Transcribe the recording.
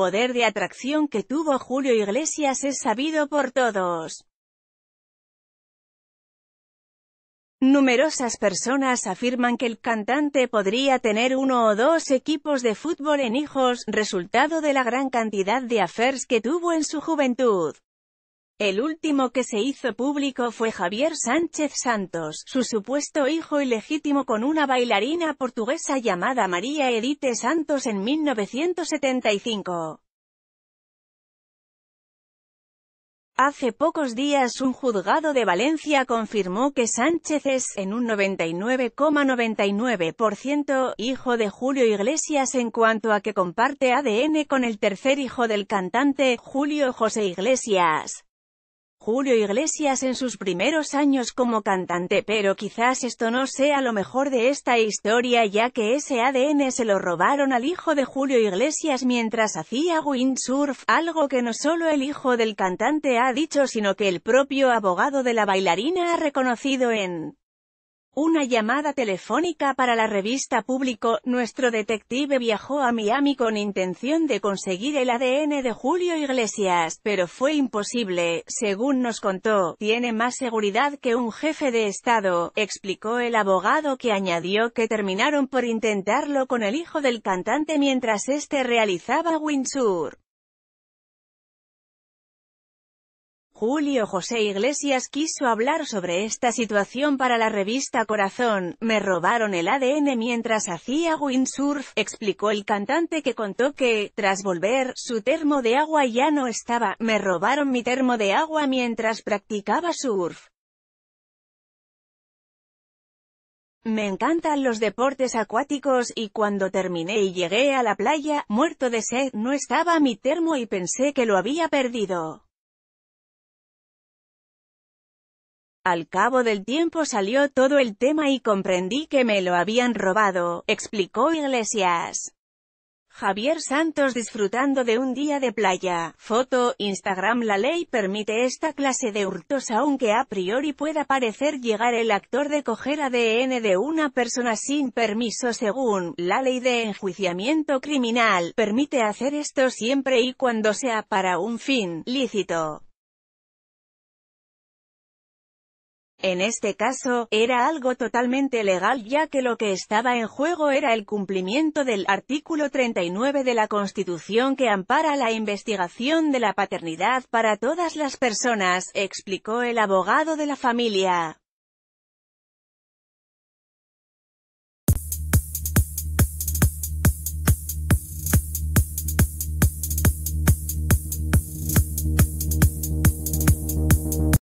poder de atracción que tuvo Julio Iglesias es sabido por todos. Numerosas personas afirman que el cantante podría tener uno o dos equipos de fútbol en hijos, resultado de la gran cantidad de affairs que tuvo en su juventud. El último que se hizo público fue Javier Sánchez Santos, su supuesto hijo ilegítimo con una bailarina portuguesa llamada María Edite Santos en 1975. Hace pocos días un juzgado de Valencia confirmó que Sánchez es, en un 99,99%, hijo de Julio Iglesias en cuanto a que comparte ADN con el tercer hijo del cantante, Julio José Iglesias. Julio Iglesias en sus primeros años como cantante pero quizás esto no sea lo mejor de esta historia ya que ese ADN se lo robaron al hijo de Julio Iglesias mientras hacía windsurf, algo que no solo el hijo del cantante ha dicho sino que el propio abogado de la bailarina ha reconocido en una llamada telefónica para la revista Público, nuestro detective viajó a Miami con intención de conseguir el ADN de Julio Iglesias, pero fue imposible, según nos contó, tiene más seguridad que un jefe de Estado, explicó el abogado que añadió que terminaron por intentarlo con el hijo del cantante mientras este realizaba Windsor. Julio José Iglesias quiso hablar sobre esta situación para la revista Corazón, me robaron el ADN mientras hacía windsurf, explicó el cantante que contó que, tras volver, su termo de agua ya no estaba, me robaron mi termo de agua mientras practicaba surf. Me encantan los deportes acuáticos, y cuando terminé y llegué a la playa, muerto de sed, no estaba mi termo y pensé que lo había perdido. Al cabo del tiempo salió todo el tema y comprendí que me lo habían robado, explicó Iglesias. Javier Santos disfrutando de un día de playa. Foto, Instagram La ley permite esta clase de hurtos aunque a priori pueda parecer llegar el actor de coger ADN de una persona sin permiso según la ley de enjuiciamiento criminal, permite hacer esto siempre y cuando sea para un fin lícito. En este caso, era algo totalmente legal ya que lo que estaba en juego era el cumplimiento del artículo 39 de la Constitución que ampara la investigación de la paternidad para todas las personas, explicó el abogado de la familia.